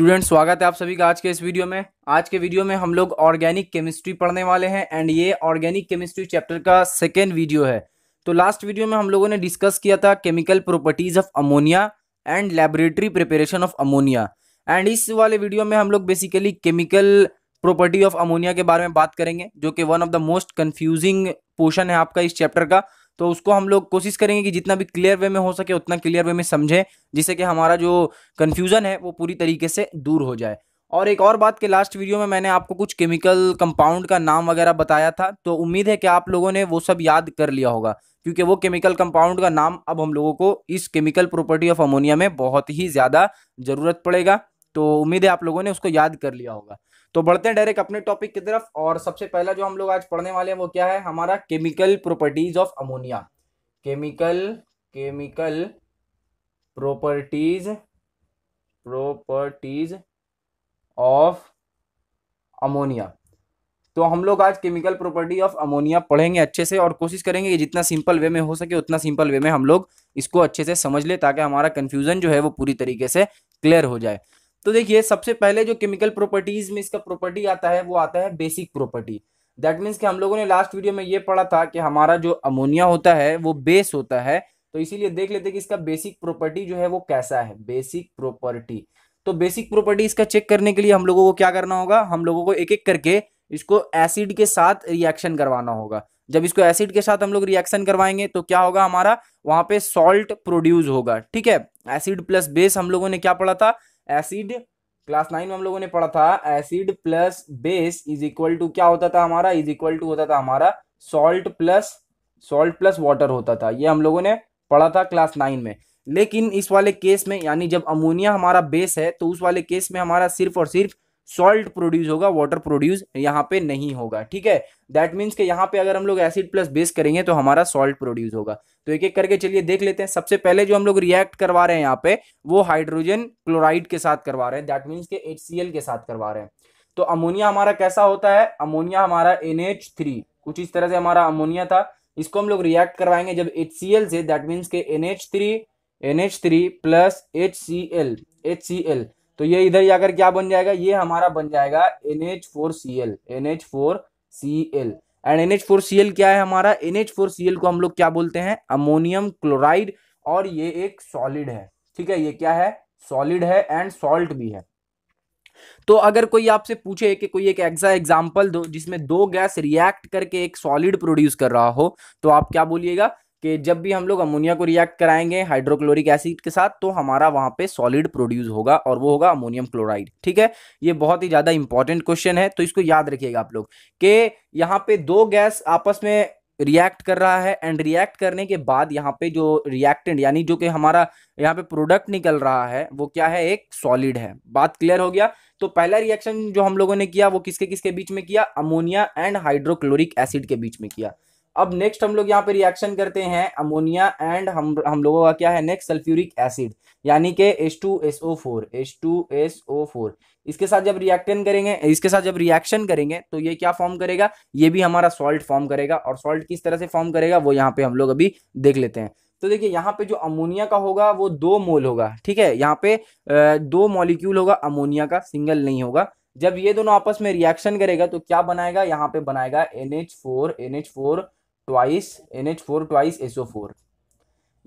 student स्वागत है आप सभी का आज के इस वीडियो में आज के वीडियो में हम लोग ऑर्गेनिक केमिस्ट्री पढ़ने वाले हैं एंड ये ऑर्गेनिक केमिस्ट्री चैप्टर का सेकेंड वीडियो है तो लास्ट वीडियो में हम लोगों ने डिस्कस किया था chemical properties of ammonia and laboratory preparation of ammonia and इस वाले वीडियो में हम लोग basically chemical property of ammonia के बारे में बात करेंगे जो कि one of the most confusing portion है आपका इस चैप्टर का तो उसको हम लोग कोशिश करेंगे कि जितना भी क्लियर वे में हो सके उतना क्लियर वे में समझें जिससे कि हमारा जो कन्फ्यूज़न है वो पूरी तरीके से दूर हो जाए और एक और बात के लास्ट वीडियो में मैंने आपको कुछ केमिकल कंपाउंड का नाम वगैरह बताया था तो उम्मीद है कि आप लोगों ने वो सब याद कर लिया होगा क्योंकि वो केमिकल कंपाउंड का नाम अब हम लोगों को इस केमिकल प्रॉपर्टी ऑफ अमोनिया में बहुत ही ज़्यादा ज़रूरत पड़ेगा तो उम्मीद है आप लोगों ने उसको याद कर लिया होगा तो बढ़ते हैं डायरेक्ट अपने टॉपिक की तरफ और सबसे पहला जो हम लोग आज पढ़ने वाले हैं वो क्या है हमारा chemical properties of ammonia chemical chemical properties properties of ammonia तो हम लोग आज केमिकल प्रॉपर्टी ऑफ अमोनिया पढ़ेंगे अच्छे से और कोशिश करेंगे कि जितना सिंपल वे में हो सके उतना सिंपल वे में हम लोग इसको अच्छे से समझ ले ताकि हमारा कन्फ्यूजन जो है वो पूरी तरीके से क्लियर हो जाए तो देखिए सबसे पहले जो केमिकल प्रॉपर्टीज में इसका प्रॉपर्टी आता है वो आता है बेसिक प्रॉपर्टी दैट मीन्स कि हम लोगों ने लास्ट वीडियो में ये पढ़ा था कि हमारा जो अमोनिया होता है वो बेस होता है तो इसीलिए देख लेते कि इसका बेसिक प्रॉपर्टी जो है वो कैसा है बेसिक प्रॉपर्टी तो बेसिक प्रॉपर्टी इसका चेक करने के लिए हम लोगों को क्या करना होगा हम लोगों को एक एक करके इसको एसिड के साथ रिएक्शन करवाना होगा जब इसको एसिड के साथ हम लोग रिएक्शन करवाएंगे तो क्या होगा हमारा वहां पे सॉल्ट प्रोड्यूस होगा ठीक है एसिड प्लस बेस हम लोगों ने क्या पढ़ा था एसिड क्लास नाइन में हम लोगों ने पढ़ा था acid plus base is equal to क्या होता था हमारा इज इक्वल टू होता था हमारा salt plus salt plus water होता था ये हम लोगों ने पढ़ा था क्लास नाइन में लेकिन इस वाले केस में यानी जब अमोनिया हमारा बेस है तो उस वाले केस में हमारा सिर्फ और सिर्फ सॉल्ट प्रोड्यूस होगा वाटर प्रोड्यूस यहाँ पे नहीं होगा ठीक है दैट मीन्स के यहाँ पे अगर हम लोग एसिड प्लस बेस करेंगे तो हमारा सॉल्ट प्रोड्यूस होगा तो एक एक करके चलिए देख लेते हैं सबसे पहले जो हम लोग रिएक्ट करवा रहे हैं यहाँ पे वो हाइड्रोजन क्लोराइड के साथ करवा रहे हैं दैट मीन्स के एच के साथ करवा रहे हैं तो अमोनिया हमारा कैसा होता है अमोनिया हमारा एन कुछ इस तरह से हमारा अमोनिया था इसको हम लोग रिएक्ट करवाएंगे जब एच से दैट मीन्स के N H three N H three plus H C L H C L तो ये इधर जाकर क्या बन जाएगा ये हमारा बन जाएगा N H four C L N H four C L and N H four C L क्या है हमारा N H four C L को हम लोग क्या बोलते हैं अमोनियम क्लोराइड और ये एक सॉलिड है ठीक है ये क्या है सॉलिड है एंड सॉल्ट भी है तो अगर कोई आपसे पूछे कि कोई एक एग्जा एग्जाम्पल दो जिसमें दो गैस रिएक्ट करके एक सॉलिड प्रोड्यूस कर रहा हो तो आप क्या बोलिएगा कि जब भी हम लोग अमोनिया को रिएक्ट कराएंगे हाइड्रोक्लोरिक एसिड के साथ तो हमारा वहाँ पे सॉलिड प्रोड्यूस होगा और वो होगा अमोनियम क्लोराइड ठीक है ये बहुत ही ज़्यादा इंपॉर्टेंट क्वेश्चन है तो इसको याद रखिएगा आप लोग कि यहाँ पे दो गैस आपस में रिएक्ट कर रहा है एंड रिएक्ट करने के बाद यहाँ पे जो रिएक्टेंट यानी जो कि हमारा यहाँ पे प्रोडक्ट निकल रहा है वो क्या है एक सॉलिड है बात क्लियर हो गया तो पहला रिएक्शन जो हम लोगों ने किया वो किसके किसके बीच में किया अमोनिया एंड हाइड्रोक्लोरिक एसिड के बीच में किया अब नेक्स्ट हम लोग यहाँ पे रिएक्शन करते हैं अमोनिया एंड हम हम लोगों का क्या है नेक्स्ट सल्फ्यूरिक एसिड यानी एस ओ फोर इसके साथ जब रिएक्टन करेंगे इसके साथ जब रिएक्शन करेंगे तो ये क्या फॉर्म करेगा ये भी हमारा सॉल्ट फॉर्म करेगा और सॉल्ट किस तरह से फॉर्म करेगा वो यहाँ पे हम लोग अभी देख लेते हैं तो देखिए यहाँ पे जो अमोनिया का होगा वो दो मोल होगा ठीक है यहाँ पे दो मॉलिक्यूल होगा अमोनिया का सिंगल नहीं होगा जब ये दोनों आपस में रिएक्शन करेगा तो क्या बनाएगा यहाँ पे बनाएगा N H four N H four twice N H four twice S O four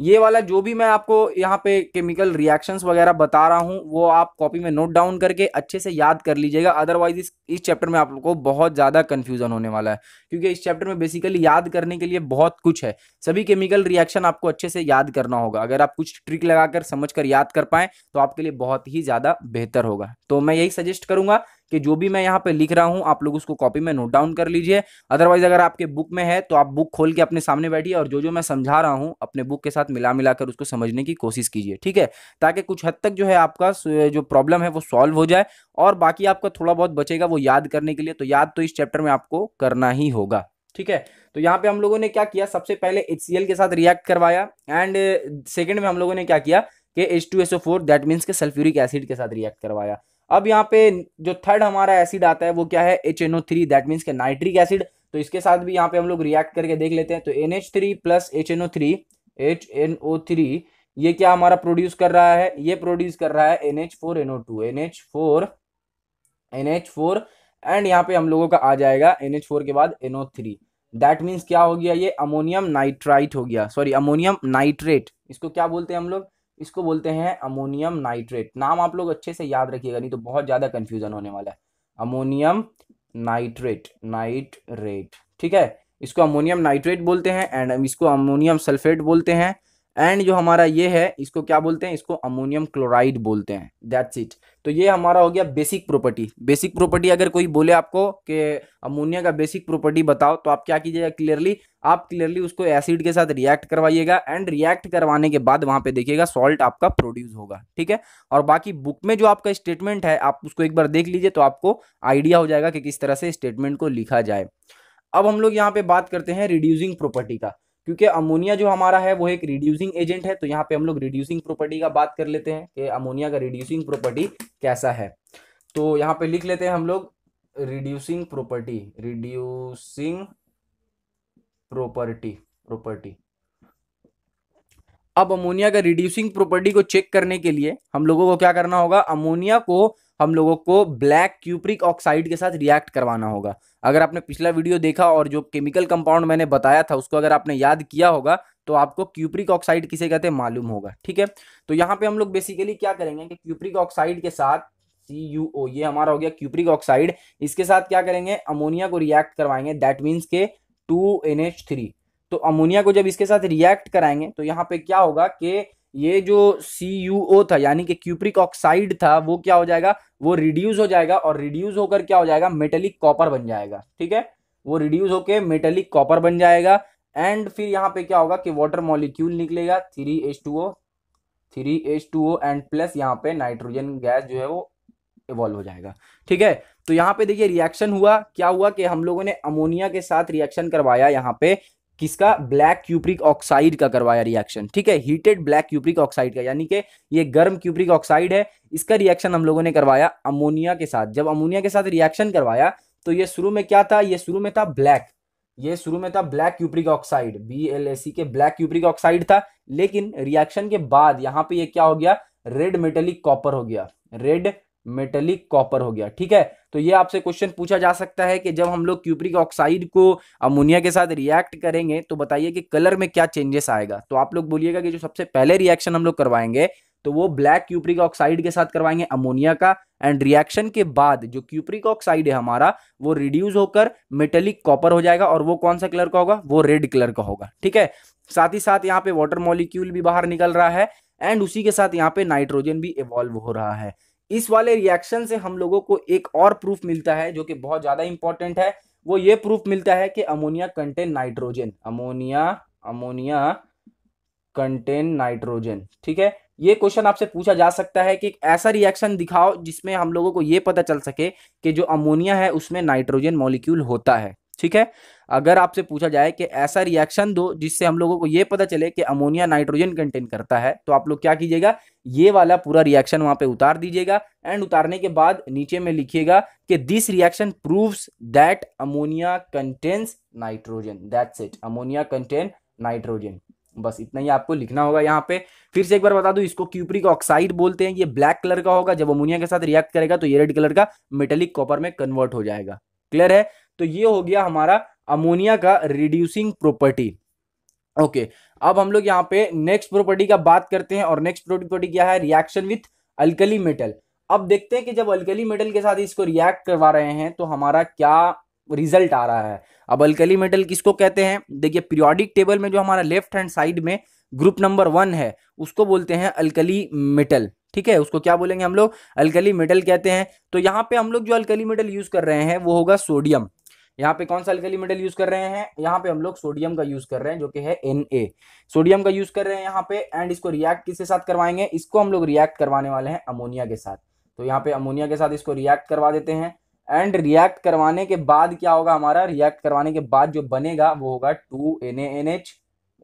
ये वाला जो भी मैं आपको यहाँ पे केमिकल रिएक्शंस वगैरह बता रहा हूँ वो आप कॉपी में नोट डाउन करके अच्छे से याद कर लीजिएगा अदरवाइज इस इस चैप्टर में आप लोग को बहुत ज़्यादा कन्फ्यूजन होने वाला है क्योंकि इस चैप्टर में बेसिकली याद करने के लिए बहुत कुछ है सभी केमिकल रिएक्शन आपको अच्छे से याद करना होगा अगर आप कुछ ट्रिक लगाकर समझ कर याद कर पाएँ तो आपके लिए बहुत ही ज़्यादा बेहतर होगा तो मैं यही सजेस्ट करूँगा कि जो भी मैं यहाँ पे लिख रहा हूँ आप लोग उसको कॉपी में नोट डाउन कर लीजिए अदरवाइज अगर आपके बुक में है तो आप बुक खोल के अपने सामने बैठिए और जो जो मैं समझा रहा हूँ अपने बुक के साथ मिला मिलाकर उसको समझने की कोशिश कीजिए ठीक है ताकि कुछ हद तक जो है आपका जो प्रॉब्लम है वो सॉल्व हो जाए और बाकी आपका थोड़ा बहुत बचेगा वो याद करने के लिए तो याद तो इस चैप्टर में आपको करना ही होगा ठीक है तो यहाँ पे हम लोगों ने क्या किया सबसे पहले एच के साथ रिएक्ट करवाया एंड सेकेंड में हम लोगों ने क्या किया कि H two S O four that means के सल्फ्यूरिक एसिड के साथ रिएक्ट करवाया अब यहाँ पे जो थर्ड हमारा एसिड आता है वो क्या है H N O three that means के नाइट्रिक एसिड तो इसके साथ भी यहाँ पे हम लोग रिएक्ट करके देख लेते हैं तो N H three plus H N O three H N O three ये क्या हमारा प्रोड्यूस कर रहा है ये प्रोड्यूस कर रहा है N H four N O two N H four N H four and यहाँ पे हम लोगों का आ जाएगा एन एच फोर के बाद N O three that means क्या हो गया ये अमोनियम नाइट्राइट हो गया सॉरी अमोनियम नाइट्रेट इसको क्या बोलते हैं हम लोग इसको बोलते हैं अमोनियम नाइट्रेट नाम आप लोग अच्छे से याद रखिएगा नहीं तो बहुत ज़्यादा कंफ्यूजन होने वाला है अमोनियम नाइट्रेट नाइट्रेट ठीक है इसको अमोनियम नाइट्रेट बोलते हैं एंड इसको अमोनियम सल्फेट बोलते हैं एंड जो हमारा ये है इसको क्या बोलते हैं इसको अमोनियम क्लोराइड बोलते हैं दैट्स इट तो ये हमारा हो गया बेसिक प्रॉपर्टी बेसिक प्रॉपर्टी अगर कोई बोले आपको कि अमोनिया का बेसिक प्रॉपर्टी बताओ तो आप क्या कीजिएगा क्लियरली आप क्लियरली उसको एसिड के साथ रिएक्ट करवाइएगा एंड रिएक्ट करवाने के बाद वहां पे देखिएगा सॉल्ट आपका प्रोड्यूस होगा ठीक है और बाकी बुक में जो आपका स्टेटमेंट है आप उसको एक बार देख लीजिए तो आपको आइडिया हो जाएगा कि किस तरह से स्टेटमेंट को लिखा जाए अब हम लोग यहाँ पे बात करते हैं रिड्यूसिंग प्रॉपर्टी का क्योंकि अमोनिया जो हमारा है वो एक रिड्यूसिंग एजेंट है तो यहाँ पे हम लोग रिड्यूसिंग प्रॉपर्टी का बात कर लेते हैं कि अमोनिया का रिड्यूसिंग प्रॉपर्टी कैसा है तो यहाँ पे लिख लेते हैं हम लोग reducing property reducing property property अब अमोनिया का रिड्यूसिंग प्रॉपर्टी को चेक करने के लिए हम लोगों को क्या करना होगा अमोनिया को हम लोगों को ब्लैक क्यूप्रिक ऑक्साइड के साथ रिएक्ट करवाना होगा अगर आपने पिछला वीडियो देखा और जो केमिकल कंपाउंड मैंने बताया था उसको अगर आपने याद किया होगा तो आपको क्यूप्रिक ऑक्साइड किसे कहते हैं मालूम होगा ठीक है तो यहाँ पे हम लोग बेसिकली क्या करेंगे कि क्यूप्रिक ऑक्साइड के साथ सी यू ओ ये हमारा हो गया क्यूप्रिक ऑक्साइड इसके साथ क्या करेंगे अमोनिया को रिएक्ट करवाएंगे दैट मीन्स के टू एन एच थ्री तो अमोनिया को जब इसके साथ रिएक्ट कराएंगे तो यहाँ पे क्या होगा कि ये जो सी यू ओ था यानी कि क्यूप्रिक ऑक्साइड था वो क्या हो जाएगा वो रिड्यूस हो जाएगा और रिड्यूस होकर क्या हो जाएगा मेटेलिक कॉपर बन जाएगा ठीक है वो रिड्यूस होकर मेटेलिक कॉपर बन जाएगा एंड फिर यहाँ पे क्या होगा कि वाटर मॉलिक्यूल निकलेगा three H two O three H two O and plus यहाँ पे नाइट्रोजन गैस जो है वो इवॉल्व हो जाएगा ठीक है तो यहाँ पे देखिए रिएक्शन हुआ क्या हुआ कि हम लोगों ने अमोनिया के साथ रिएक्शन करवाया यहाँ पे किसका ब्लैक क्यूप्रिक ऑक्साइड का करवाया रिएक्शन ठीक है हीटेड ब्लैक क्यूप्रिक ऑक्साइड का यानी कि ये गर्म क्यूप्रिक ऑक्साइड है इसका रिएक्शन हम लोगों ने करवाया अमोनिया के साथ जब अमोनिया के साथ रिएक्शन करवाया तो ये शुरू में क्या था ये शुरू में था ब्लैक ये शुरू में था black cupric oxide B L A C K black cupric oxide था लेकिन रिएक्शन के बाद यहाँ पे ये क्या हो गया रेड मेटेलिक कॉपर हो गया रेड मेटेलिक कॉपर हो गया ठीक है तो ये आपसे क्वेश्चन पूछा जा सकता है कि जब हम लोग क्यूप्रिक ऑक्साइड को अमोनिया के साथ रिएक्ट करेंगे तो बताइए कि कलर में क्या चेंजेस आएगा तो आप लोग बोलिएगा कि जो सबसे पहले रिएक्शन हम लोग करवाएंगे तो वो ब्लैक क्यूप्रिक ऑक्साइड के साथ करवाएंगे अमोनिया का एंड रिएक्शन के बाद जो क्यूप्रिक ऑक्साइड है हमारा वो रिड्यूस होकर मेटेलिक कॉपर हो जाएगा और वो कौन सा कलर का होगा वो रेड कलर का होगा ठीक है साथ ही साथ यहाँ पे वाटर मॉलिक्यूल भी बाहर निकल रहा है एंड उसी के साथ यहाँ पे नाइट्रोजन भी इवॉल्व हो रहा है इस वाले रिएक्शन से हम लोगों को एक और प्रूफ मिलता है जो कि बहुत ज़्यादा इंपॉर्टेंट है वो ये प्रूफ मिलता है कि ammonia contain nitrogen ammonia ammonia contain nitrogen ठीक है ये क्वेश्चन आपसे पूछा जा सकता है कि एक ऐसा रिएक्शन दिखाओ जिसमें हम लोगों को ये पता चल सके कि जो अमोनिया है उसमें नाइट्रोजन मॉलिक्यूल होता है ठीक है अगर आपसे पूछा जाए कि ऐसा रिएक्शन दो जिससे हम लोगों को यह पता चले कि अमोनिया नाइट्रोजन कंटेन करता है तो आप लोग क्या कीजिएगा ये वाला पूरा रिएक्शन वहां पे उतार दीजिएगा एंड उतारने के बाद नीचे में लिखिएगा कि this reaction proves that ammonia contains nitrogen that's it ammonia contain nitrogen बस इतना ही आपको लिखना होगा यहाँ पे फिर से एक बार बता दू इसको क्यूपरिक ऑक्साइड बोलते हैं ये ब्लैक कलर का होगा जब अमोनिया के साथ रिएक्ट करेगा तो ये रेड कलर का मेटेलिक कॉपर में कन्वर्ट हो जाएगा क्लियर है तो ये हो गया हमारा अमोनिया का रिड्यूसिंग प्रॉपर्टी ओके अब हम लोग यहाँ पे नेक्स्ट प्रॉपर्टी का बात करते हैं और नेक्स्ट प्रॉपर्टी क्या है रिएक्शन विथ अल्कली मेटल अब देखते हैं कि जब अल्कली मेटल के साथ इसको रिएक्ट करवा रहे हैं तो हमारा क्या रिजल्ट आ रहा है अब अल्कली मेटल किसको कहते हैं देखिए पीरियोडिक टेबल में जो हमारा लेफ्ट हैंड साइड में ग्रुप नंबर वन है उसको बोलते हैं अल्कली मेटल ठीक है उसको क्या बोलेंगे हम लोग अल्कली मेटल कहते हैं तो यहाँ पे हम लोग जो अल्कली मेटल यूज कर रहे हैं वो होगा सोडियम यहाँ पे कौन सा अल्कली मेटल यूज कर रहे हैं यहाँ पे हम लोग सोडियम का यूज कर रहे हैं जो कि है एन सोडियम का यूज कर रहे हैं यहाँ पे एंड इसको रिएक्ट किसके साथ करवाएंगे इसको हम लोग रिएक्ट करवाने वाले हैं अमोनिया के साथ तो यहाँ पे अमोनिया के साथ इसको रिएक्ट करवा देते हैं एंड रिएक्ट करवाने के बाद क्या होगा हमारा रिएक्ट करवाने के बाद जो बनेगा वो होगा two N A N H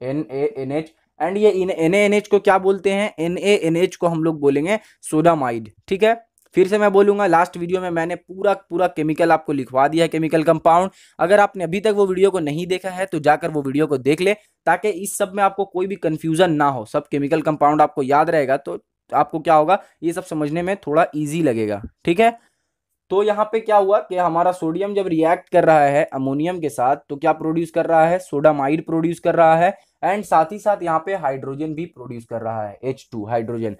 N A N H and ये एन ए एन एच को क्या बोलते हैं एन ए एन एच को हम लोग बोलेंगे सोडामाइड ठीक है फिर से मैं बोलूंगा लास्ट वीडियो में मैंने पूरा पूरा केमिकल आपको लिखवा दिया है केमिकल कंपाउंड अगर आपने अभी तक वो वीडियो को नहीं देखा है तो जाकर वो वीडियो को देख ले ताकि इस सब में आपको कोई भी कन्फ्यूजन ना हो सब केमिकल कंपाउंड आपको याद रहेगा तो आपको क्या होगा ये सब समझने में थोड़ा ईजी लगेगा ठीक है तो यहाँ पे क्या हुआ कि हमारा सोडियम जब रिएक्ट कर रहा है अमोनियम के साथ तो क्या प्रोड्यूस कर रहा है सोडामाइड प्रोड्यूस कर रहा है एंड साथ ही साथ यहाँ पे हाइड्रोजन भी प्रोड्यूस कर रहा है H2 हाइड्रोजन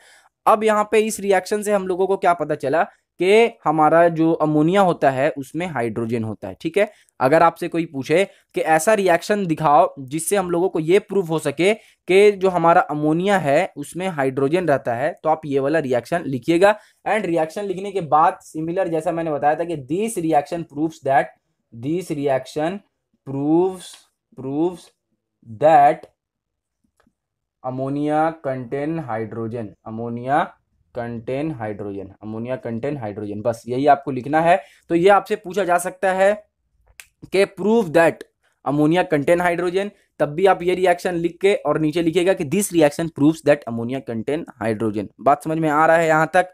अब यहाँ पे इस रिएक्शन से हम लोगों को क्या पता चला कि हमारा जो अमोनिया होता है उसमें हाइड्रोजन होता है ठीक है अगर आपसे कोई पूछे कि ऐसा रिएक्शन दिखाओ जिससे हम लोगों को ये प्रूव हो सके कि जो हमारा अमोनिया है उसमें हाइड्रोजन रहता है तो आप ये वाला रिएक्शन लिखिएगा एंड रिएक्शन लिखने के बाद सिमिलर जैसा मैंने बताया था कि this reaction proof that this reaction prove prove that ammonia contain hydrogen ammonia contain hydrogen ammonia contain hydrogen बस यही आपको लिखना है तो ये आपसे पूछा जा सकता है के prove that ammonia contain hydrogen तब भी आप ये रिएक्शन लिख के और नीचे लिखेगा कि this reaction proves that ammonia contain hydrogen बात समझ में आ रहा है यहां तक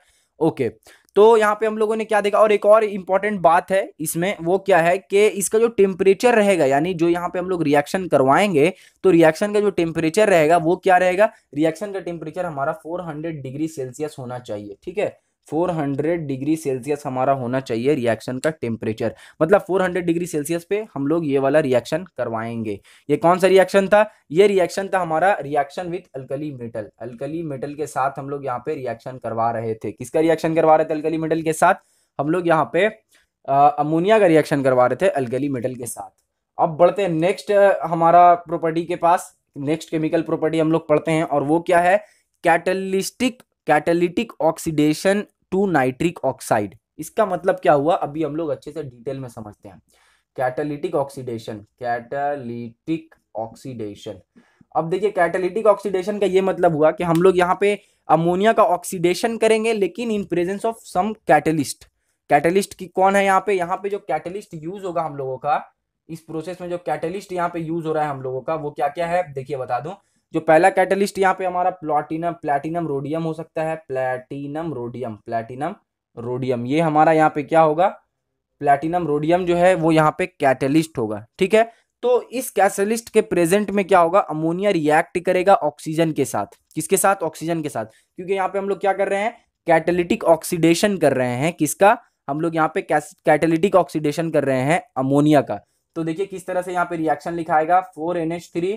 ओके तो यहाँ पे हम लोगों ने क्या देखा और एक और इम्पॉर्टेंट बात है इसमें वो क्या है कि इसका जो टेम्परेचर रहेगा यानी जो यहाँ पे हम लोग रिएक्शन करवाएंगे तो रिएक्शन का जो टेम्परेचर रहेगा वो क्या रहेगा रिएक्शन का टेम्परेचर हमारा 400 डिग्री सेल्सियस होना चाहिए ठीक है 400 डिग्री सेल्सियस हमारा होना चाहिए रिएक्शन का टेम्परेचर मतलब 400 डिग्री सेल्सियस पे हम लोग ये वाला रिएक्शन करवाएंगे ये कौन सा रिएक्शन था ये रिएक्शन था हमारा reaction with alkali metal alkali metal के साथ हम लोग यहाँ पे रिएक्शन करवा रहे थे किसका रिएक्शन करवा रहे थे अल्कली मेटल के साथ हम लोग यहाँ पे अमोनिया का रिएक्शन करवा रहे थे अल्कली मेटल के साथ अब बढ़ते हैं नेक्स्ट हमारा प्रॉपर्टी के पास नेक्स्ट केमिकल प्रॉपर्टी हम लोग पढ़ते हैं और वो क्या है catalystic catalytic oxidation to nitric oxide इसका मतलब क्या हुआ अभी हम लोग अच्छे से डिटेल में समझते हैं कैटालिटिक ऑक्सीडेशन कैटालिटिक ऑक्सीडेशन अब देखिए कैटालिटिक ऑक्सीडेशन का ये मतलब हुआ कि हम लोग यहाँ पे अमोनिया का ऑक्सीडेशन करेंगे लेकिन in presence of some catalyst catalyst की कौन है यहाँ पे यहाँ पे जो कैटलिस्ट यूज होगा हम लोगों का इस प्रोसेस में जो कैटलिस्ट यहाँ पे यूज हो रहा है हम लोगों का वो क्या क्या है देखिए बता दूं जो पहला कैटलिस्ट यहाँ पे हमारा प्लॉटिनम प्लैटिनम रोडियम हो सकता है प्लैटिनम रोडियम प्लैटिनम रोडियम ये हमारा यहाँ पे क्या होगा प्लैटिनम रोडियम जो है वो यहाँ पे कैटलिस्ट होगा ठीक है तो इस कैटलिस्ट के प्रेजेंट में क्या होगा अमोनिया रिएक्ट करेगा ऑक्सीजन के साथ किसके साथ ऑक्सीजन के साथ क्योंकि यहाँ पे हम लोग क्या कर रहे हैं कैटलिटिक ऑक्सीडेशन कर रहे हैं किसका हम लोग यहाँ पे कैटलिटिक ऑक्सीडेशन कर रहे हैं अमोनिया का तो देखिए किस तरह से यहाँ पे रिएक्शन लिखाएगा फोर एन एच थ्री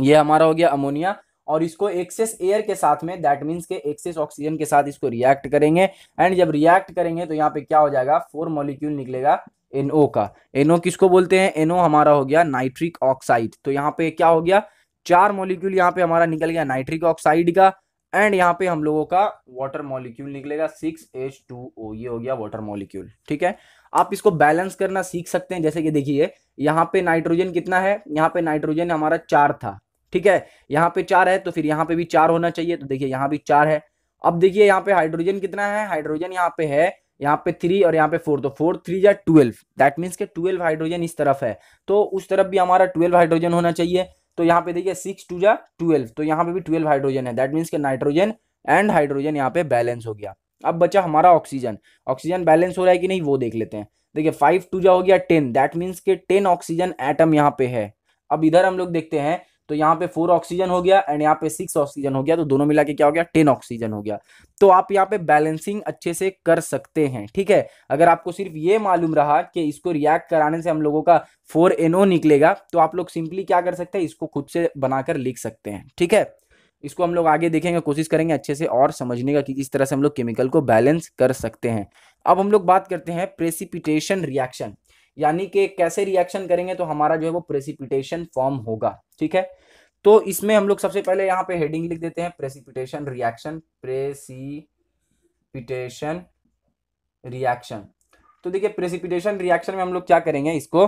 ये हमारा हो गया अमोनिया और इसको एक्सेस एयर के साथ में दैट मीन्स के एक्सेस ऑक्सीजन के साथ इसको रिएक्ट करेंगे एंड जब रिएक्ट करेंगे तो यहाँ पे क्या हो जाएगा फोर मॉलिक्यूल निकलेगा एनओ का एनओ किसको बोलते हैं एनओ हमारा हो गया नाइट्रिक ऑक्साइड तो यहाँ पे क्या हो गया चार मॉलिक्यूल यहाँ पे हमारा निकल गया नाइट्रिक ऑक्साइड का एंड यहाँ पे हम लोगों का वाटर मॉलिक्यूल निकलेगा सिक्स एच टू ओ ये हो गया वाटर मॉलिक्यूल ठीक है आप इसको बैलेंस करना सीख सकते हैं जैसे कि देखिए यहाँ पे नाइट्रोजन कितना है यहाँ पे नाइट्रोजन हमारा चार था ठीक है यहाँ पे चार है तो फिर यहाँ पे भी चार होना चाहिए तो देखिए यहाँ भी चार है अब देखिए यहाँ पे हाइड्रोजन कितना है हाइड्रोजन यहाँ पे है यहाँ पे थ्री और यहाँ पे फोर तो फोर थ्री या ट्वेल्व दैट मीन्स के ट्वेल्व हाइड्रोजन इस तरफ है तो उस तरफ भी हमारा ट्वेल्व हाइड्रोजन होना चाहिए तो यहाँ पे देखिए सिक्स टू जा ट्वेल्व तो यहाँ पे भी ट्वेल्व हाइड्रोजन है दैट मीन्स के नाइट्रोजन एंड हाइड्रोजन यहाँ पे बैलेंस हो गया अब बचा हमारा ऑक्सीजन ऑक्सीजन बैलेंस हो रहा है कि नहीं वो देख लेते हैं देखिए फाइव टू जा हो गया टेन दैट मीन्स के टेन ऑक्सीजन एटम यहाँ पे है अब इधर हम लोग देखते हैं तो यहाँ पे फोर ऑक्सीजन हो गया एंड यहाँ पे सिक्स ऑक्सीजन हो गया तो दोनों मिला के क्या हो गया टेन ऑक्सीजन हो गया तो आप यहाँ पे बैलेंसिंग अच्छे से कर सकते हैं ठीक है अगर आपको सिर्फ ये मालूम रहा कि इसको रिएक्ट कराने से हम लोगों का फोर एनओ निकलेगा तो आप लोग सिंपली क्या कर सकते हैं इसको खुद से बनाकर लिख सकते हैं ठीक है इसको हम लोग आगे देखेंगे कोशिश करेंगे अच्छे से और समझने का कि किस तरह से हम लोग केमिकल को बैलेंस कर सकते हैं अब हम लोग बात करते हैं प्रेसिपिटेशन रिएक्शन यानी कि कैसे रिएक्शन करेंगे तो हमारा जो है वो प्रेसिपिटेशन फॉर्म होगा ठीक है तो इसमें हम लोग सबसे पहले यहाँ पे हेडिंग लिख देते हैं प्रेसिपिटेशन रिएक्शन प्रेसिपिटेशन रिएक्शन तो देखिए प्रेसिपिटेशन रिएक्शन में हम लोग क्या करेंगे इसको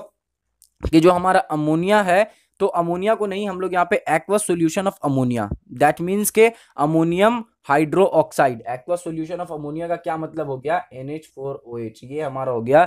कि जो हमारा अमोनिया है तो अमोनिया को नहीं हम लोग यहाँ पे aqua solution of ammonia that means के ammonium hydro oxide aqua solution of ammonia का क्या मतलब हो गया N H four O H ये हमारा हो गया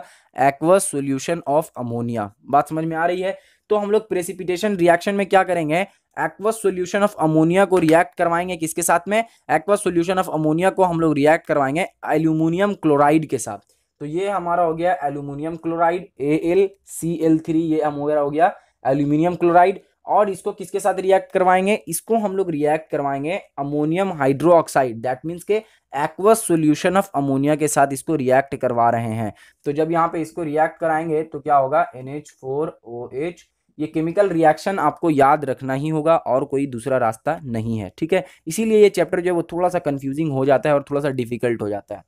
एक्वा सोल्यूशन ऑफ अमोनिया बात समझ में आ रही है तो हम लोग प्रेसिपिटेशन रिएक्शन में क्या करेंगे एक्वा सोल्यूशन ऑफ अमोनिया को रिएक्ट करवाएंगे किसके साथ में एक्वा सोल्यूशन ऑफ अमोनिया को हम लोग रिएक्ट करवाएंगे एल्यूमिनियम क्लोराइड के साथ तो ये हमारा हो गया aluminium chloride A L C L three ये हमारा हो गया एल्यूमिनियम क्लोराइड और इसको किसके साथ रिएक्ट करवाएंगे इसको हम लोग रिएक्ट करवाएंगे ammonium hydro oxide that means के एक्वस सॉल्यूशन ऑफ अमोनिया के साथ इसको रिएक्ट करवा रहे हैं तो जब यहाँ पे इसको रिएक्ट कराएंगे तो क्या होगा NH4OH ये केमिकल रिएक्शन आपको याद रखना ही होगा और कोई दूसरा रास्ता नहीं है ठीक है इसीलिए ये चैप्टर जो है वो थोड़ा सा कन्फ्यूजिंग हो जाता है और थोड़ा सा डिफिकल्ट हो जाता है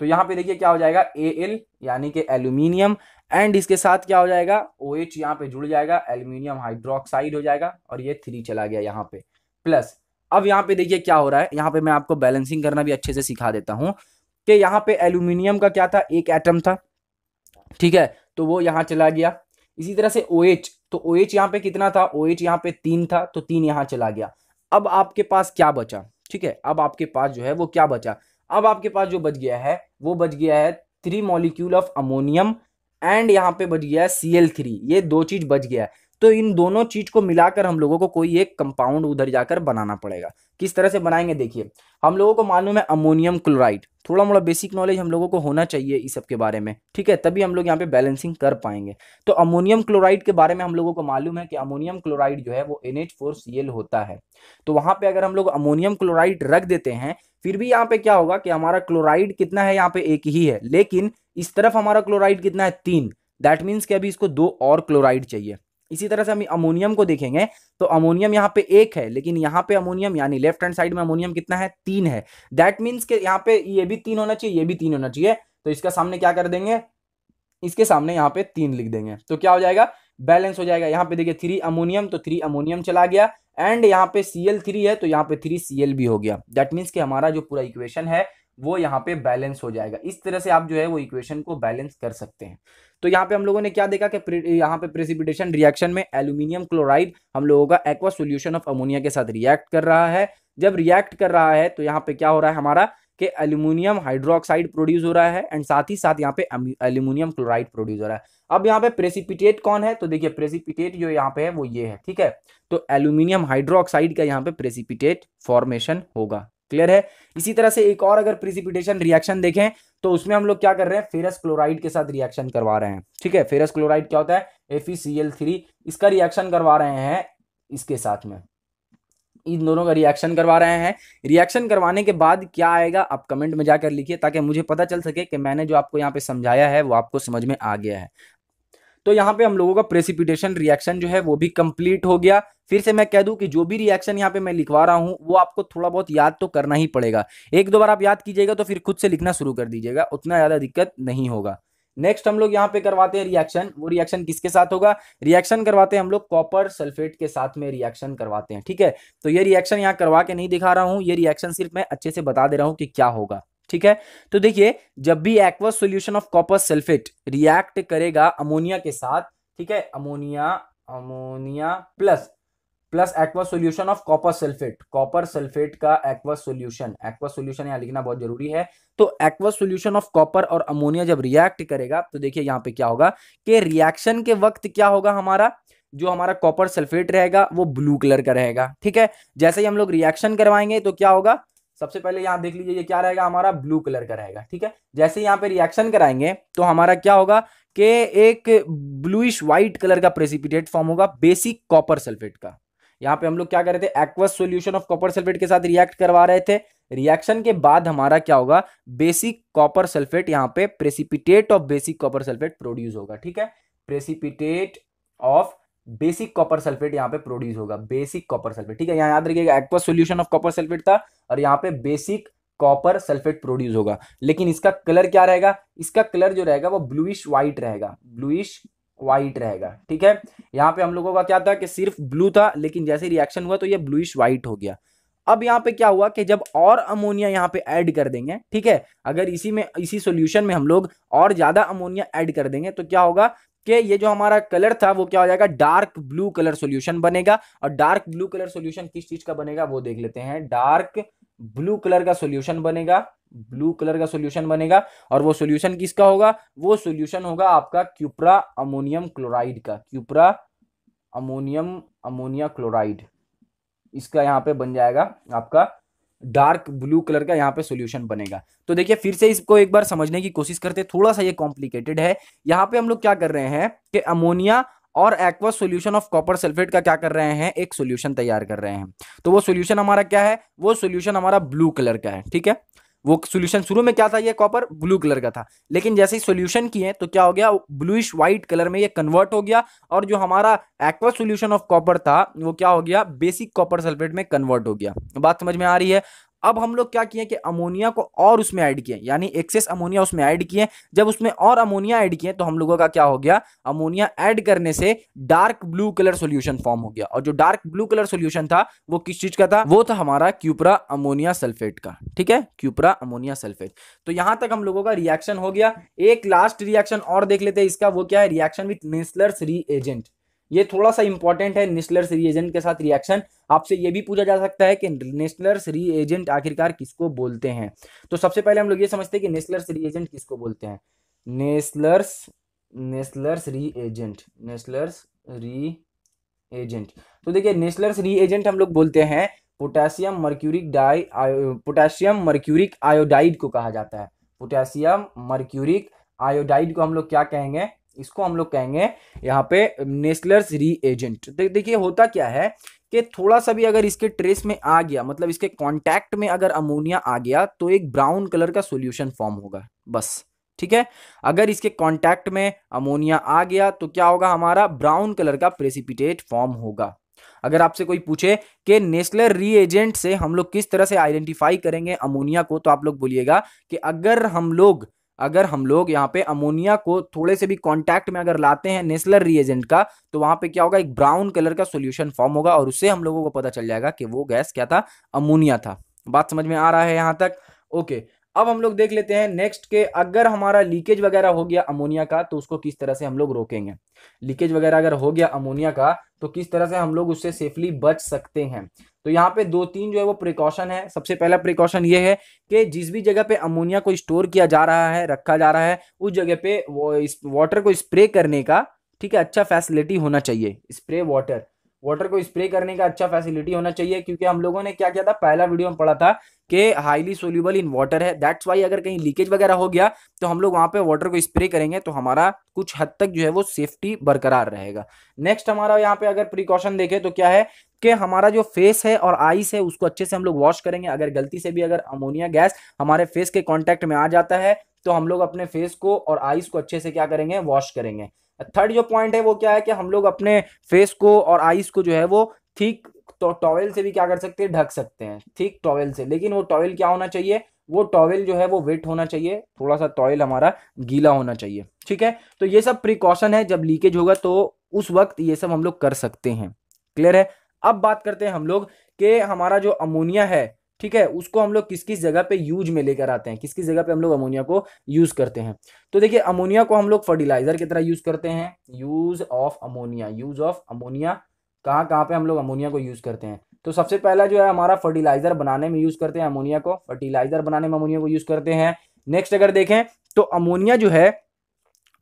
तो यहाँ पे देखिए क्या हो जाएगा ए एल यानी कि एल्यूमिनियम एंड इसके साथ क्या हो जाएगा ओ एच यहाँ पे जुड़ जाएगा एल्यूमिनियम हाइड्रोक्साइड हो जाएगा और ये थ्री चला गया यहाँ पे प्लस अब यहाँ पे देखिए क्या हो रहा है यहाँ पे मैं आपको बैलेंसिंग करना भी अच्छे से सिखा देता हूँ कि यहाँ पे एल्यूमिनियम का क्या था एक एटम था ठीक है तो वो यहाँ चला गया इसी तरह से ओ एच तो ओ एच यहाँ पे कितना था ओ एच यहाँ पे तीन था तो तीन यहाँ चला गया अब आपके पास क्या बचा ठीक है अब आपके पास जो है वो क्या बचा अब आपके पास जो बच गया है वो बच गया है three molecule of ammonium and यहाँ पे बच गया है सी एल थ्री ये दो चीज बच गया है तो इन दोनों चीज को मिलाकर हम लोगों को कोई एक कंपाउंड उधर जाकर बनाना पड़ेगा किस तरह से बनाएंगे देखिए हम लोगों को मालूम है अमोनियम क्लोराइड थोड़ा मोड़ा बेसिक नॉलेज हम लोगों को होना चाहिए इस सब के बारे में ठीक है तभी हम लोग यहाँ पे बैलेंसिंग कर पाएंगे तो अमोनियम क्लोराइड के बारे में हम लोगों को मालूम है कि अमोनियम क्लोराइड जो है वो N H four C L होता है तो वहाँ पे अगर हम लोग अमोनियम क्लोराइड रख देते हैं फिर भी यहाँ पे क्या होगा कि हमारा क्लोराइड कितना है यहाँ पे एक ही है लेकिन इस तरफ हमारा क्लोराइड कितना है तीन दैट मीन्स कि अभी इसको दो और क्लोराइड चाहिए इसी तरह से हम अमोनियम को देखेंगे तो अमोनियम यहाँ पे एक है लेकिन यहाँ पे अमोनियम यानी लेफ्ट हैंड साइड में अमोनियम कितना है तीन है दैट मीन्स के यहाँ पे ये भी तीन होना चाहिए ये भी तीन होना चाहिए तो इसका सामने क्या कर देंगे इसके सामने यहाँ पे तीन लिख देंगे तो क्या हो जाएगा बैलेंस हो जाएगा यहाँ पे देखिए थ्री अमोनियम तो थ्री अमोनियम चला गया एंड यहाँ पे सी थ्री है तो यहाँ पे थ्री सी भी हो गया दैट मीन्स कि हमारा जो पूरा इक्वेशन है वो यहाँ पे बैलेंस हो जाएगा इस तरह से आप जो है वो इक्वेशन को बैलेंस कर सकते हैं तो यहाँ पे हम लोगों ने क्या देखा कि यहाँ पे प्रेसिपिटेशन रिएक्शन में एल्यूमिनियम क्लोराइड हम लोगों का एक्वा सोल्यूशन ऑफ अमोनिया के साथ रिएक्ट कर रहा है जब रिएक्ट कर रहा है तो यहाँ पे क्या हो रहा है हमारा कि एल्यूमिनियम हाइड्रोक्साइड प्रोड्यूस हो रहा है एंड साथ ही साथ यहाँ पे एल्यूमिनियम क्लोराइड प्रोड्यूस हो रहा है अब यहाँ पे प्रेसिपिटेट कौन है तो देखिए प्रेसिपिटेट जो यहाँ पे है वो ये है ठीक है तो एल्यूमिनियम हाइड्रोक्साइड का यहाँ पे प्रेसिपिटेट फॉर्मेशन होगा क्लियर है इसी तरह से एक और अगर प्रिसिपिटेशन रिएक्शन देखें तो उसमें हम लोग क्या कर रहे हैं फेरस क्लोराइड के साथ रिएक्शन करवा रहे हैं ठीक है फेरस क्लोराइड क्या होता है एफ थ्री इसका रिएक्शन करवा रहे हैं इसके साथ में इन दोनों का रिएक्शन करवा रहे हैं रिएक्शन करवाने के बाद क्या आएगा आप कमेंट में जाकर लिखिए ताकि मुझे पता चल सके कि मैंने जो आपको यहाँ पे समझाया है वो आपको समझ में आ गया है तो यहाँ पे हम लोगों का प्रेसिपिटेशन रिएक्शन जो है वो भी कंप्लीट हो गया फिर से मैं कह दूं कि जो भी रिएक्शन यहाँ पे मैं लिखवा रहा हूँ वो आपको थोड़ा बहुत याद तो करना ही पड़ेगा एक दो बार आप याद कीजिएगा तो फिर खुद से लिखना शुरू कर दीजिएगा उतना ज़्यादा दिक्कत नहीं होगा नेक्स्ट हम लोग यहाँ पे करवाते हैं रिएक्शन वो रिएक्शन किसके साथ होगा रिएक्शन करवाते हैं हम लोग कॉपर सल्फेट के साथ में रिएक्शन करवाते हैं ठीक है तो ये रिएक्शन यहाँ करवा के नहीं दिखा रहा हूँ ये रिएक्शन सिर्फ मैं अच्छे से बता दे रहा हूँ कि क्या होगा ठीक है तो देखिए जब भी aqueous solution of copper sulphate react करेगा अमोनिया के साथ ठीक है ammonia ammonia plus plus aqua solution of copper sulphate copper sulphate का एक्वा सोल्यूशन एक्वा सोल्यूशन यहां लिखना बहुत जरूरी है तो एक्वा सोल्यूशन ऑफ कॉपर और अमोनिया जब रिएक्ट करेगा तो देखिए यहां पे क्या होगा कि रिएक्शन के वक्त क्या होगा हमारा जो हमारा कॉपर सल्फेट रहेगा वो ब्लू कलर का रहेगा ठीक है जैसे ही हम लोग रिएक्शन करवाएंगे तो क्या होगा सबसे पहले यहाँ देख लीजिए ये क्या रहेगा हमारा ब्लू कलर का रहेगा ठीक है जैसे यहाँ पे रिएक्शन कराएंगे तो हमारा क्या होगा कि एक ब्लूइश व्हाइट कलर का प्रेसिपिटेट फॉर्म होगा बेसिक कॉपर सल्फेट का यहाँ पे हम लोग क्या कर रहे थे aqueous solution of copper sulphate के साथ रिएक्ट करवा रहे थे रिएक्शन के बाद हमारा क्या होगा बेसिक कॉपर सल्फेट यहाँ पे precipitate of basic copper sulphate produce होगा ठीक है precipitate of basic copper sulphate यहाँ पे प्रोड्यूस होगा बेसिक कॉपर सल्फेट ठीक है यहाँ याद रखिएगा aqua solution of copper sulphate था और यहाँ पे बेसिक कॉपर सल्फेट प्रोड्यूस होगा लेकिन इसका कलर क्या रहेगा इसका कलर जो रहेगा वो ब्लूइश व्हाइट रहेगा ब्लूइश व्हाइट रहेगा ठीक है यहाँ पे हम लोगों का क्या था कि सिर्फ ब्लू था लेकिन जैसे रिएक्शन हुआ तो ये ब्लूइश व्हाइट हो गया अब यहाँ पे क्या हुआ कि जब और अमोनिया यहाँ पे ऐड कर देंगे ठीक है अगर इसी में इसी सॉल्यूशन में हम लोग और ज़्यादा अमोनिया ऐड कर देंगे तो क्या होगा कि ये जो हमारा कलर था वो क्या हो जाएगा डार्क ब्लू कलर सॉल्यूशन बनेगा और डार्क ब्लू कलर सॉल्यूशन किस चीज का बनेगा वो देख लेते हैं डार्क ब्लू कलर का सॉल्यूशन बनेगा ब्लू कलर का सॉल्यूशन बनेगा और वो सॉल्यूशन किसका होगा वो सॉल्यूशन होगा आपका क्यूपरा अमोनियम क्लोराइड का क्यूपरा अमोनियम अमोनिया क्लोराइड इसका यहाँ पे बन जाएगा आपका डार्क ब्लू कलर का यहाँ पे सोल्यूशन बनेगा तो देखिए फिर से इसको एक बार समझने की कोशिश करते हैं थोड़ा सा ये कॉम्प्लिकेटेड है यहाँ पे हम लोग क्या कर रहे हैं कि अमोनिया और aqua solution of copper sulphate का क्या कर रहे हैं एक सॉल्यूशन तैयार कर रहे हैं तो वो सोल्यूशन हमारा क्या है वो सोल्यूशन हमारा ब्लू कलर का है ठीक है वो सोल्यूशन शुरू में क्या था ये कॉपर ब्लू कलर का था लेकिन जैसे ही सोल्यूशन किए तो क्या हो गया ब्लूइश व्हाइट कलर में ये कन्वर्ट हो गया और जो हमारा एक्वा सोल्यूशन ऑफ कॉपर था वो क्या हो गया बेसिक कॉपर सल्फेट में कन्वर्ट हो गया बात समझ में आ रही है अब हम लोग क्या किए कि अमोनिया को और उसमें ऐड किए यानी एक्सेस अमोनिया उसमें ऐड किए जब उसमें और अमोनिया ऐड किए तो हम लोगों का क्या हो गया अमोनिया ऐड करने से dark blue colour solution form हो गया और जो डार्क ब्लू कलर सोल्यूशन था वो किस चीज का था वो था हमारा क्यूपरा अमोनिया सल्फेट का ठीक है क्यूपरा अमोनिया सल्फेट तो यहां तक हम लोगों का रिएक्शन हो गया एक लास्ट रिएक्शन और देख लेते हैं इसका वो क्या है रिएक्शन विथ नेस्लर्स रीएजेंट ये थोड़ा सा इंपॉर्टेंट है नेस्लर्स रीएजेंट के साथ रिएक्शन आपसे ये भी पूछा जा सकता है कि नेस्लर्स रीएजेंट आखिरकार किसको बोलते हैं तो सबसे पहले हम लोग ये समझते हैं कि नेस्लर्स रीएजेंट किसको बोलते हैं Nessler's Nessler's reagent Nessler's reagent तो देखिए नेस्लर्स री एजेंट हम लोग बोलते हैं potassium mercuric di potassium mercuric iodide को कहा जाता है पोटेशियम मर्क्यूरिक आयोडाइड को हम लोग क्या कहेंगे इसको हम लोग कहेंगे यहाँ पे नेस्लर्स री एजेंट देखिए होता क्या है कि थोड़ा सा भी अगर इसके ट्रेस में आ गया मतलब इसके कॉन्टैक्ट में अगर अमोनिया आ गया तो एक ब्राउन कलर का सोल्यूशन फॉर्म होगा बस ठीक है अगर इसके कॉन्टैक्ट में अमोनिया आ गया तो क्या होगा हमारा ब्राउन कलर का प्रेसिपिटेट फॉर्म होगा अगर आपसे कोई पूछे कि नेस्लर रीएजेंट से हम लोग किस तरह से आइडेंटिफाई करेंगे अमोनिया को तो आप लोग बोलिएगा कि अगर हम लोग अगर हम लोग यहाँ पे अमोनिया को थोड़े से भी कॉन्टैक्ट में अगर लाते हैं नेस्लर रिएजेंट का तो वहाँ पे क्या होगा एक ब्राउन कलर का सोल्यूशन फॉर्म होगा और उससे हम लोगों को पता चल जाएगा कि वो गैस क्या था अमोनिया था बात समझ में आ रहा है यहाँ तक ओके अब हम लोग देख लेते हैं नेक्स्ट के अगर हमारा लीकेज वगैरह हो गया अमोनिया का तो उसको किस तरह से हम लोग रोकेंगे लीकेज वगैरह अगर हो गया अमोनिया का तो किस तरह से हम लोग उससे सेफली बच सकते हैं तो यहाँ पे दो तीन जो है वो प्रिकॉशन है सबसे पहला प्रिकॉशन ये है कि जिस भी जगह पे अमोनिया को स्टोर किया जा रहा है रखा जा रहा है उस जगह पे वो इस वाटर को स्प्रे करने का ठीक है अच्छा फैसिलिटी होना चाहिए स्प्रे वाटर वाटर को स्प्रे करने का अच्छा फैसिलिटी होना चाहिए क्योंकि हम लोगों ने क्या किया था पहला वीडियो में पढ़ा था कि हाईली सोल्यूबल इन वाटर है दैट्स वाई अगर कहीं लीकेज वगैरह हो गया तो हम लोग वहाँ पे वाटर को स्प्रे करेंगे तो हमारा कुछ हद तक जो है वो सेफ्टी बरकरार रहेगा नेक्स्ट हमारा यहाँ पे अगर प्रिकॉशन देखें तो क्या है कि हमारा जो फेस है और आइस है उसको अच्छे से हम लोग वॉश करेंगे अगर गलती से भी अगर अमोनिया गैस हमारे फेस के कॉन्टैक्ट में आ जाता है तो हम लोग अपने फेस को और आइस को अच्छे से क्या करेंगे वॉश करेंगे थर्ड जो पॉइंट है वो क्या है कि हम लोग अपने फेस को और आइस को जो है वो ठीक तो टॉवेल से भी क्या कर सकते हैं ढक सकते हैं ठीक टॉवेल से लेकिन वो टॉवेल क्या होना चाहिए वो टॉवेल जो है वो वेट होना चाहिए थोड़ा सा टॉयल हमारा गीला होना चाहिए ठीक है तो ये सब प्रिकॉशन है जब लीकेज होगा तो उस वक्त ये सब हम लोग कर सकते हैं क्लियर है अब बात करते हैं हम लोग कि हमारा जो अमोनिया है ठीक है उसको हम लोग किस किस जगह पे यूज में लेकर आते हैं किस किस जगह पे हम लोग अमोनिया को यूज करते हैं तो देखिए अमोनिया को हम लोग फर्टिलाइजर की तरह यूज करते हैं use of ammonia use of ammonia कहाँ कहाँ पे हम लोग अमोनिया को यूज करते हैं तो सबसे पहला जो है हमारा फर्टिलाइजर बनाने में यूज करते हैं अमोनिया को फर्टिलाइजर बनाने में अमोनिया को यूज करते हैं नेक्स्ट अगर देखें तो अमोनिया जो है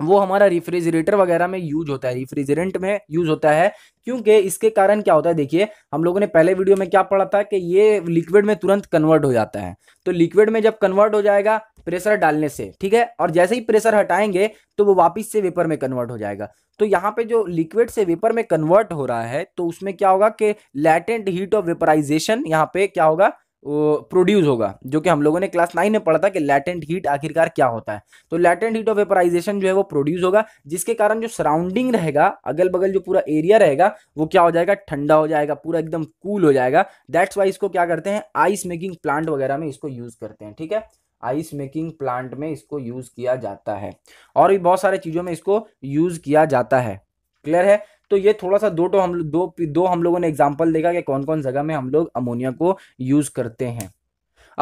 वो हमारा रिफ्रिजरेटर वगैरह में यूज होता है रिफ्रिजरेंट में यूज होता है क्योंकि इसके कारण क्या होता है देखिए हम लोगों ने पहले वीडियो में क्या पढ़ा था कि ये लिक्विड में तुरंत कन्वर्ट हो जाता है तो लिक्विड में जब कन्वर्ट हो जाएगा प्रेशर डालने से ठीक है और जैसे ही प्रेशर हटाएंगे तो वो वापिस से वेपर में कन्वर्ट हो जाएगा तो यहाँ पे जो लिक्विड से वेपर में कन्वर्ट हो रहा है तो उसमें क्या होगा कि लैटेंट हीट ऑफ वेपराइजेशन यहाँ पे क्या होगा प्रोड्यूस होगा जो कि हम लोगों ने क्लास नाइन में पढ़ा था कि लैटेंट हीट आखिरकार क्या होता है तो लैटेंट हीट ऑफ वेपराइजेशन जो है वो प्रोड्यूस होगा जिसके कारण जो सराउंडिंग रहेगा अगल बगल जो पूरा एरिया रहेगा वो क्या हो जाएगा ठंडा हो जाएगा पूरा एकदम कूल हो जाएगा दैट्स वाई इसको क्या करते हैं आइस मेकिंग प्लांट वगैरह में इसको यूज करते हैं ठीक है आइस मेकिंग प्लांट में इसको यूज किया जाता है और भी बहुत सारे चीजों में इसको यूज किया जाता है क्लियर है तो ये थोड़ा सा दो तो हम दो दो हम लोगों ने एग्जाम्पल देखा कि कौन कौन जगह में हम लोग अमोनिया को यूज़ करते हैं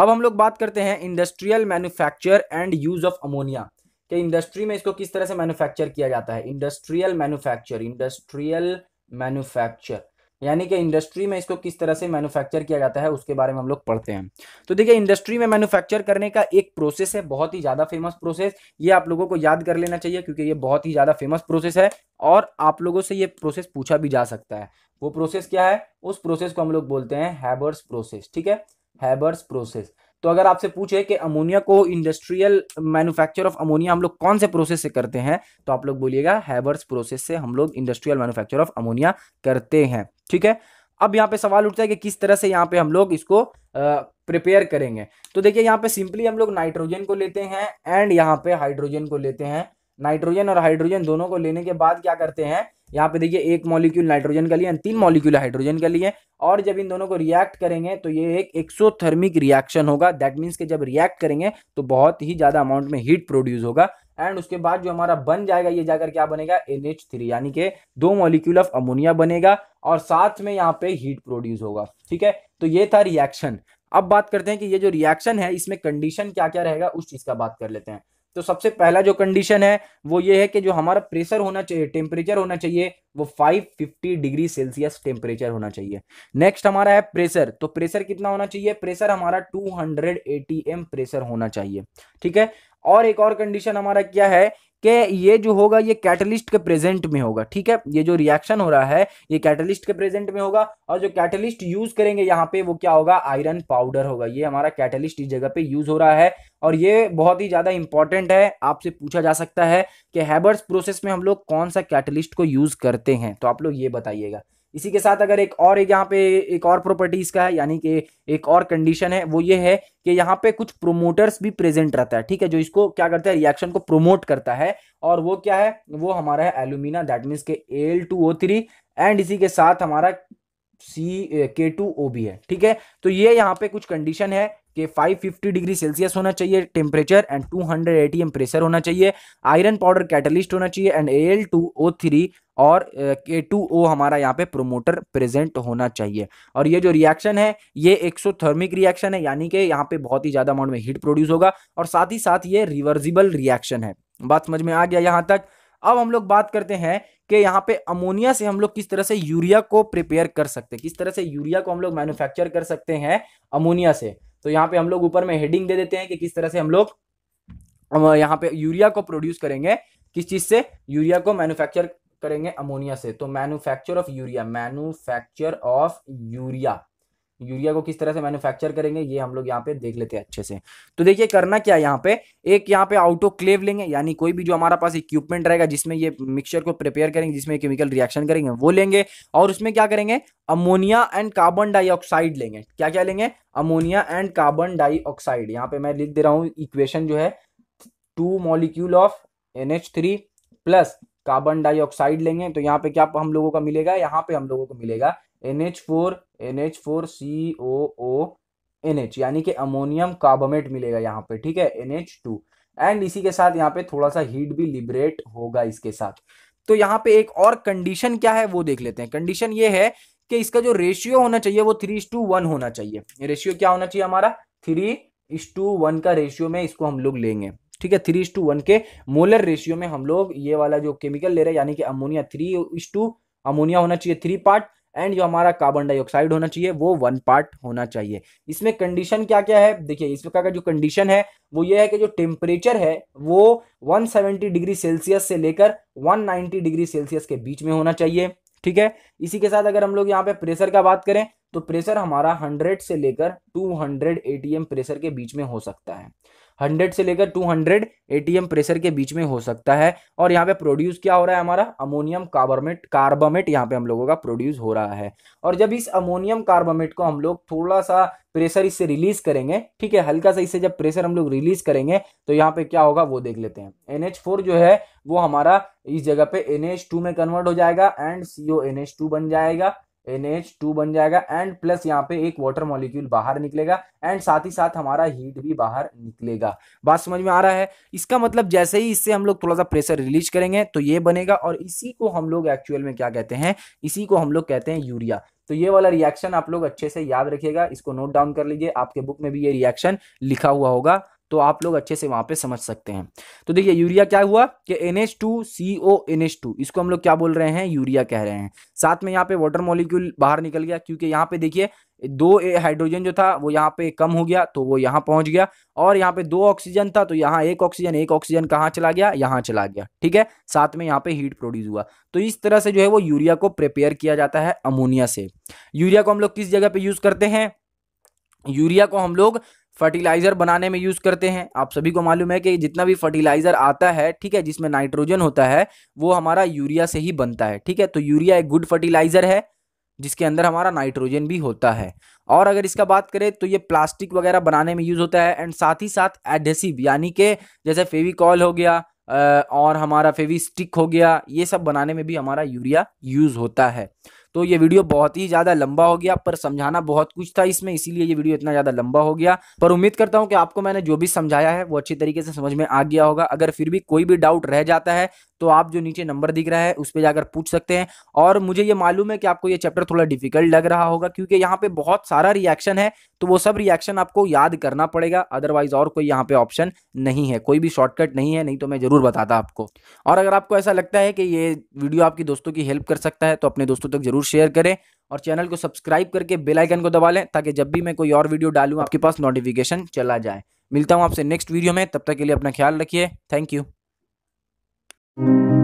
अब हम लोग बात करते हैं industrial manufacture and use of ammonia कि इंडस्ट्री में इसको किस तरह से मैन्युफैक्चर किया जाता है इंडस्ट्रियल मैन्युफैक्चर इंडस्ट्रियल मैन्युफैक्चर यानी कि इंडस्ट्री में इसको किस तरह से मैन्युफैक्चर किया जाता है उसके बारे में हम लोग पढ़ते हैं तो देखिए इंडस्ट्री में मैन्युफैक्चर करने का एक प्रोसेस है बहुत ही ज़्यादा फेमस प्रोसेस ये आप लोगों को याद कर लेना चाहिए क्योंकि ये बहुत ही ज़्यादा फेमस प्रोसेस है और आप लोगों से ये प्रोसेस पूछा भी जा सकता है वो प्रोसेस क्या है उस प्रोसेस को हम लोग बोलते हैं हैबर्स प्रोसेस ठीक है हैबर्स प्रोसेस तो अगर आपसे पूछे कि अमोनिया को इंडस्ट्रियल मैन्युफैक्चर ऑफ अमोनिया हम लोग कौन से प्रोसेस से करते हैं तो आप लोग बोलिएगा हैवर्स प्रोसेस से हम लोग इंडस्ट्रियल मैन्युफैक्चर ऑफ अमोनिया करते हैं ठीक है अब यहाँ पे सवाल उठता है कि किस तरह से यहाँ पे हम लोग इसको प्रिपेयर करेंगे तो देखिए यहाँ पे सिंपली हम लोग नाइट्रोजन को लेते हैं एंड यहाँ पे हाइड्रोजन को लेते हैं नाइट्रोजन और हाइड्रोजन दोनों को लेने के बाद क्या करते हैं यहाँ पे देखिए एक मॉलिक्यूल नाइट्रोजन का लिए तीन मॉलिक्यूल हाइड्रोजन का लिए और जब इन दोनों को रिएक्ट करेंगे तो ये एक एक्सोथर्मिक रिएक्शन होगा दैट मीन्स कि जब रिएक्ट करेंगे तो बहुत ही ज़्यादा अमाउंट में हीट प्रोड्यूस होगा एंड उसके बाद जो हमारा बन जाएगा ये जाकर क्या बनेगा एन एच थ्री यानी कि दो मॉलिक्यूल ऑफ अमोनिया बनेगा और साथ में यहाँ पे हीट प्रोड्यूस होगा ठीक है तो ये था रिएक्शन अब बात करते हैं कि ये जो रिएक्शन है इसमें कंडीशन क्या क्या रहेगा उस चीज़ का बात कर लेते हैं तो सबसे पहला जो कंडीशन है वो ये है कि जो हमारा प्रेशर होना चाहिए टेम्परेचर होना चाहिए वो 550 डिग्री सेल्सियस टेम्परेचर होना चाहिए नेक्स्ट हमारा है प्रेशर तो प्रेशर कितना होना चाहिए प्रेशर हमारा 280 एटीएम प्रेशर होना चाहिए ठीक है और एक और कंडीशन हमारा क्या है कि ये जो होगा ये कैटलिस्ट के प्रेजेंट में होगा ठीक है ये जो रिएक्शन हो रहा है ये कैटलिस्ट के प्रेजेंट में होगा और जो कैटलिस्ट यूज करेंगे यहाँ पे वो क्या होगा आयरन पाउडर होगा ये हमारा कैटलिस्ट इस जगह पे यूज हो रहा है और ये बहुत ही ज़्यादा इंपॉर्टेंट है आपसे पूछा जा सकता है कि हैबर्स प्रोसेस में हम लोग कौन सा कैटलिस्ट को यूज़ करते हैं तो आप लोग ये बताइएगा इसी के साथ अगर एक और एक यहाँ पे एक और प्रॉपर्टीज का है यानी कि एक और कंडीशन है वो ये है कि यहाँ पे कुछ प्रोमोटर्स भी प्रेजेंट रहता है ठीक है जो इसको क्या करता है रिएक्शन को प्रोमोट करता है और वो क्या है वो हमारा है एल्यूमिना दैट मीन्स के L two O three and इसी के साथ हमारा सी के टू ओ बी है ठीक है तो ये यहाँ पे कुछ कंडीशन है कि 550 डिग्री सेल्सियस होना चाहिए टेम्परेचर एंड 280 हंड्रेड प्रेशर होना चाहिए आयरन पाउडर कैटलिस्ट होना चाहिए and A L two O three और के टू ओ हमारा यहाँ पे प्रोमोटर प्रेजेंट होना चाहिए और ये जो रिएक्शन है ये एक्सोथर्मिक रिएक्शन है यानी कि यहाँ पे बहुत ही ज़्यादा अमाउंट में हीट प्रोड्यूस होगा और साथ ही साथ ये रिवर्जिबल रिएक्शन है बात समझ में आ गया यहाँ तक अब हम लोग बात करते हैं कि यहाँ पे अमोनिया से हम लोग किस तरह से यूरिया को प्रिपेयर कर सकते हैं किस तरह से यूरिया को हम लोग मैन्युफैक्चर कर सकते हैं अमोनिया से तो यहाँ पे हम लोग ऊपर में हेडिंग दे देते हैं कि किस तरह से हम लोग यहाँ पे यूरिया को प्रोड्यूस करेंगे किस चीज से यूरिया को मैन्युफैक्चर करेंगे अमोनिया से तो manufacture of urea manufacture of urea urea को किस तरह से मैन्युफैक्चर करेंगे ये हम लोग यहाँ पे देख लेते हैं अच्छे से तो देखिए करना क्या है यहाँ पे एक यहाँ पे क्लेव लेंगे यानी कोई भी जो हमारा पास इक्विपमेंट रहेगा जिसमें ये मिक्सचर को प्रिपेयर करेंगे जिसमें केमिकल रिएक्शन करेंगे वो लेंगे और उसमें क्या करेंगे अमोनिया एंड कार्बन डाइऑक्साइड लेंगे क्या क्या लेंगे अमोनिया एंड कार्बन डाइऑक्साइड यहाँ पे मैं लिख दे रहा हूँ इक्वेशन जो है two molecule of N plus carbon dioxide लेंगे तो यहाँ पे क्या हम लोगों का मिलेगा यहाँ पे हम लोगों को मिलेगा N H four N H four C O O N H यानी कि अमोनियम कार्बोमेट मिलेगा यहाँ पे ठीक है एन एच टू एंड इसी के साथ यहाँ पे थोड़ा सा हीट भी लिबरेट होगा इसके साथ तो यहाँ पे एक और कंडीशन क्या है वो देख लेते हैं कंडीशन ये है कि इसका जो रेशियो होना चाहिए वो थ्री टू वन होना चाहिए रेशियो क्या होना चाहिए हमारा थ्री टू वन का रेशियो में इसको हम लोग लेंगे ठीक है थ्री टू वन के मोलर रेशियो में हम लोग ये वाला जो केमिकल ले रहे हैं यानी कि अमोनिया थ्री टू अमोनिया होना चाहिए थ्री पार्ट एंड जो हमारा कार्बन डाइऑक्साइड होना चाहिए वो वन पार्ट होना चाहिए इसमें कंडीशन क्या क्या है देखिए इस प्रकार का जो कंडीशन है वो ये है कि जो टेम्परेचर है वो 170 डिग्री सेल्सियस से लेकर 190 डिग्री सेल्सियस के बीच में होना चाहिए ठीक है इसी के साथ अगर हम लोग यहाँ पे प्रेशर का बात करें तो प्रेशर हमारा हंड्रेड से लेकर टू हंड्रेड प्रेशर के बीच में हो सकता है हंड्रेड से लेकर टू हंड्रेड एटीएम प्रेशर के बीच में हो सकता है और यहाँ पे प्रोड्यूस क्या हो रहा है हमारा अमोनियम कार्बोमेट कार्बोमेट यहाँ पे हम लोगों का प्रोड्यूस हो रहा है और जब इस अमोनियम कार्बोमेट को हम लोग थोड़ा सा प्रेशर इससे रिलीज करेंगे ठीक है हल्का सा इससे जब प्रेशर हम लोग रिलीज करेंगे तो यहाँ पे क्या होगा वो देख लेते हैं फोर जो है वो हमारा इस जगह पे टू में कन्वर्ट हो जाएगा एंड एच टू बन जाएगा एन टू बन जाएगा एंड प्लस यहाँ पे एक वाटर मॉलिक्यूल बाहर निकलेगा एंड साथ ही साथ हमारा हीट भी बाहर निकलेगा बात समझ में आ रहा है इसका मतलब जैसे ही इससे हम लोग थोड़ा सा प्रेशर रिलीज करेंगे तो ये बनेगा और इसी को हम लोग एक्चुअल में क्या कहते हैं इसी को हम लोग कहते हैं यूरिया तो ये वाला रिएक्शन आप लोग अच्छे से याद रखिएगा इसको नोट डाउन कर लीजिए आपके बुक में भी ये रिएक्शन लिखा हुआ होगा तो आप लोग अच्छे से वहां पे समझ सकते हैं तो देखिए यूरिया क्या हुआ कि N H two C O N H two इसको हम लोग क्या बोल रहे हैं यूरिया कह रहे हैं साथ में यहाँ पे वाटर मॉलिक्यूल बाहर निकल गया क्योंकि यहाँ पे देखिए दो हाइड्रोजन जो था वो यहाँ पे कम हो गया तो वो यहाँ पहुंच गया और यहाँ पे दो ऑक्सीजन था तो यहाँ एक ऑक्सीजन एक ऑक्सीजन कहाँ चला गया यहाँ चला गया ठीक है साथ में यहाँ पे हीट प्रोड्यूस हुआ तो इस तरह से जो है वो यूरिया को प्रिपेयर किया जाता है अमोनिया से यूरिया को हम लोग किस जगह पे यूज़ करते हैं यूरिया को हम लोग फर्टिलाइज़र बनाने में यूज़ करते हैं आप सभी को मालूम है कि जितना भी फर्टिलाइज़र आता है ठीक है जिसमें नाइट्रोजन होता है वो हमारा यूरिया से ही बनता है ठीक है तो यूरिया एक गुड फर्टिलाइज़र है जिसके अंदर हमारा नाइट्रोजन भी होता है और अगर इसका बात करें तो ये प्लास्टिक वगैरह बनाने में यूज़ होता है एंड साथ ही साथ एडहेसिव यानी कि जैसे फेविकॉल हो गया और हमारा फेवी स्टिक हो गया ये सब बनाने में भी हमारा यूरिया यूज़ होता है तो ये वीडियो बहुत ही ज़्यादा लंबा हो गया पर समझाना बहुत कुछ था इसमें इसीलिए ये वीडियो इतना ज़्यादा लंबा हो गया पर उम्मीद करता हूं कि आपको मैंने जो भी समझाया है वो अच्छी तरीके से समझ में आ गया होगा अगर फिर भी कोई भी डाउट रह जाता है तो आप जो नीचे नंबर दिख रहा है उस पर जाकर पूछ सकते हैं और मुझे ये मालूम है कि आपको ये चैप्टर थोड़ा डिफिकल्ट लग रहा होगा क्योंकि यहाँ पे बहुत सारा रिएक्शन है तो वो सब रिएक्शन आपको याद करना पड़ेगा अदरवाइज और कोई यहाँ पे ऑप्शन नहीं है कोई भी शॉर्टकट नहीं है नहीं तो मैं जरूर बताता आपको और अगर आपको ऐसा लगता है कि ये वीडियो आपकी दोस्तों की हेल्प कर सकता है तो अपने दोस्तों तक जरूर शेयर करें और चैनल को सब्सक्राइब करके बेल आइकन को दबा लें ताकि जब भी मैं कोई और वीडियो डालूं आपके पास नोटिफिकेशन चला जाए मिलता हूं आपसे नेक्स्ट वीडियो में तब तक के लिए अपना ख्याल रखिए थैंक यू